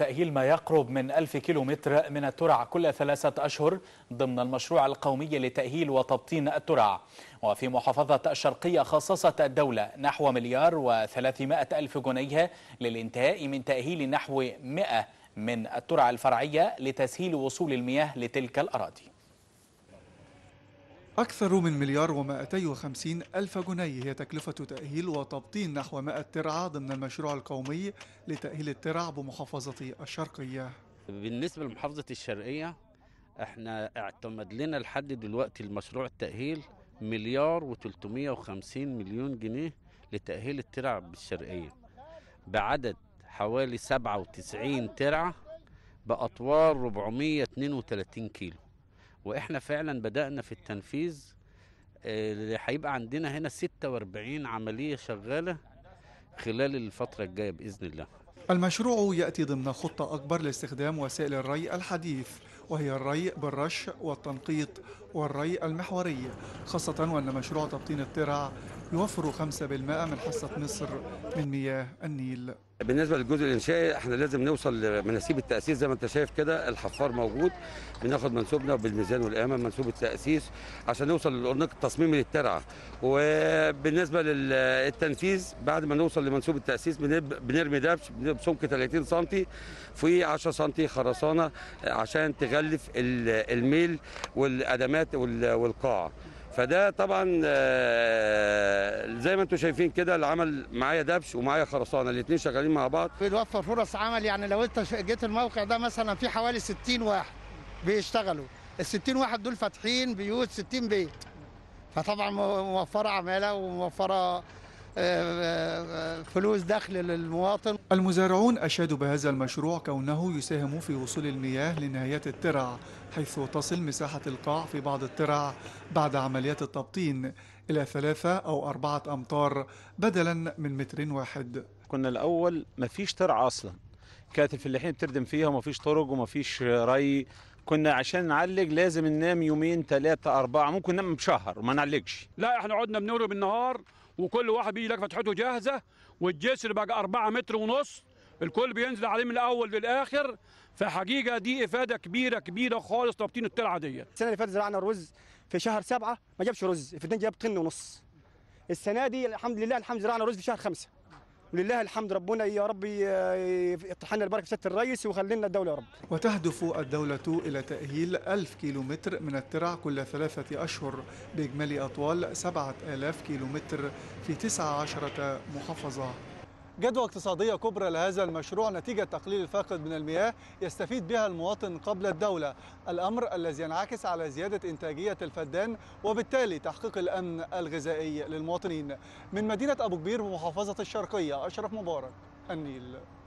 تأهيل ما يقرب من ألف كيلومتر من الترع كل ثلاثة أشهر ضمن المشروع القومي لتأهيل وتبطين الترع وفي محافظة الشرقية خصصت الدولة نحو مليار وثلاثمائة ألف جنيه للانتهاء من تأهيل نحو مئة من الترع الفرعية لتسهيل وصول المياه لتلك الأراضي أكثر من مليار ومائتي وخمسين ألف جنيه هي تكلفة تأهيل وتبطين نحو 100 ترعة ضمن المشروع القومي لتأهيل الترع بمحافظة الشرقية بالنسبة لمحافظة الشرقية احنا اعتمد لنا لحد دلوقتي المشروع التأهيل مليار و350 مليون جنيه لتأهيل الترع بالشرقية بعدد حوالي 97 ترعة بأطوار 432 كيلو واحنا فعلا بدانا في التنفيذ اللي هيبقى عندنا هنا 46 عمليه شغاله خلال الفتره الجايه باذن الله المشروع يأتي ضمن خطة أكبر لاستخدام وسائل الري الحديث وهي الري بالرش والتنقيط والري المحوري خاصة وأن مشروع تبطين الترع يوفر 5% من حصة مصر من مياه النيل بالنسبه للجزء الانشائي احنا لازم نوصل لمناسيب التاسيس زي ما انت شايف كده الحفار موجود بناخد منسوبنا بالميزان والقامه منسوب التاسيس عشان نوصل للارنق التصميمي للترعه وبالنسبه للتنفيذ بعد ما نوصل لمنسوب التاسيس بنرمي دبش سمك 30 سم في 10 سم خرسانه عشان تغلف الميل والادمات والقاع فده طبعا آه، زي ما انتم شايفين كده العمل معايا دبش ومعايا خرسانه الاثنين شغالين مع بعض بيتوفر فرص عمل يعني لو انت جيت الموقع ده مثلا في حوالي 60 واحد بيشتغلوا ال 60 واحد دول فاتحين بيوت 60 بيت فطبعا موفره عماله وموفره آه، آه، فلوس دخل للمواطن المزارعون أشادوا بهذا المشروع كونه يساهم في وصول المياه لنهايات الترع حيث تصل مساحة القاع في بعض الترع بعد عمليات التبطين إلى ثلاثة أو أربعة أمتار بدلا من متر واحد كنا الأول ما فيش ترع أصلا كانت الفلاحين بتردم فيها وما فيش طرق وما فيش ري كنا عشان نعلج لازم ننام يومين ثلاثة أربعة ممكن ننام بشهر وما نعلجش لا احنا قعدنا بنوري بالنهار وكل واحد بيجي لك فتحته جاهزه والجسر بقى 4 متر ونص الكل بينزل عليه من الاول للاخر فحقيقه دي افاده كبيره كبيره خالص تبطين الترعه ديت السنه اللي فاتت زرعنا الرز في شهر سبعه ما جابش رز في الدنيا جاب طن ونص السنه دي الحمد لله الحمد زرعنا رز في شهر خمسه ولله الحمد ربنا يا رب آه، يطحن البركه في سياده الرئيس ويخلي لنا الدوله يا رب. وتهدف الدوله الى تاهيل 1000 كيلومتر من الترع كل ثلاثه اشهر باجمالي اطوال 7000 كيلومتر في 19 محافظه. جدوى اقتصادية كبرى لهذا المشروع نتيجة تقليل الفاقد من المياه يستفيد بها المواطن قبل الدولة الأمر الذي ينعكس على زيادة إنتاجية الفدان وبالتالي تحقيق الأمن الغذائي للمواطنين من مدينة أبو كبير بمحافظة الشرقية أشرف مبارك النيل